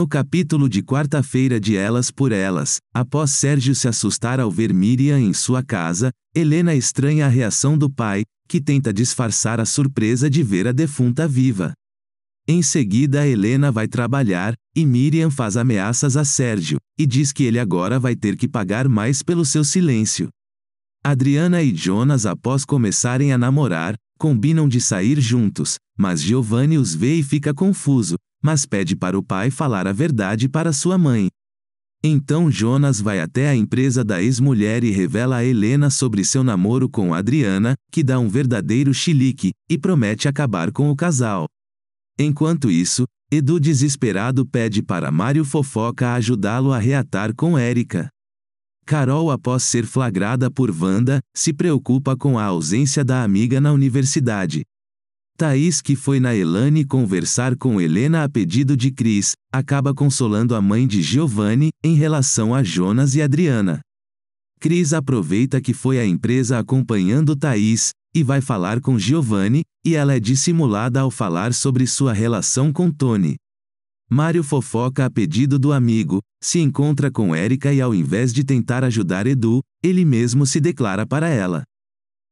No capítulo de quarta-feira de Elas por Elas, após Sérgio se assustar ao ver Miriam em sua casa, Helena estranha a reação do pai, que tenta disfarçar a surpresa de ver a defunta viva. Em seguida, Helena vai trabalhar, e Miriam faz ameaças a Sérgio, e diz que ele agora vai ter que pagar mais pelo seu silêncio. Adriana e Jonas, após começarem a namorar, combinam de sair juntos, mas Giovanni os vê e fica confuso, mas pede para o pai falar a verdade para sua mãe. Então Jonas vai até a empresa da ex-mulher e revela a Helena sobre seu namoro com Adriana, que dá um verdadeiro chilique, e promete acabar com o casal. Enquanto isso, Edu desesperado pede para Mário Fofoca ajudá-lo a reatar com Érica. Carol, após ser flagrada por Wanda, se preocupa com a ausência da amiga na universidade, Thaís, que foi na Elane conversar com Helena a pedido de Cris, acaba consolando a mãe de Giovanni em relação a Jonas e Adriana. Cris aproveita que foi à empresa acompanhando Thaís e vai falar com Giovanni, e ela é dissimulada ao falar sobre sua relação com Tony. Mário fofoca a pedido do amigo, se encontra com Érica e ao invés de tentar ajudar Edu, ele mesmo se declara para ela.